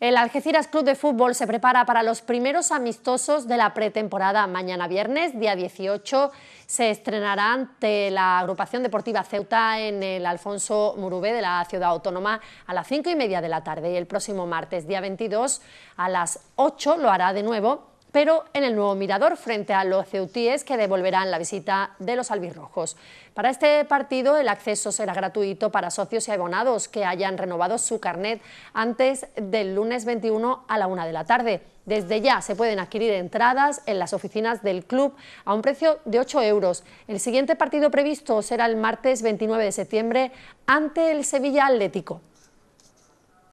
El Algeciras Club de Fútbol se prepara para los primeros amistosos de la pretemporada. Mañana viernes, día 18, se estrenará ante la agrupación deportiva Ceuta en el Alfonso Murube de la ciudad autónoma a las 5 y media de la tarde. Y el próximo martes, día 22, a las 8 lo hará de nuevo pero en el nuevo Mirador frente a los ceutíes que devolverán la visita de los albirrojos. Para este partido el acceso será gratuito para socios y abonados que hayan renovado su carnet antes del lunes 21 a la 1 de la tarde. Desde ya se pueden adquirir entradas en las oficinas del club a un precio de 8 euros. El siguiente partido previsto será el martes 29 de septiembre ante el Sevilla Atlético.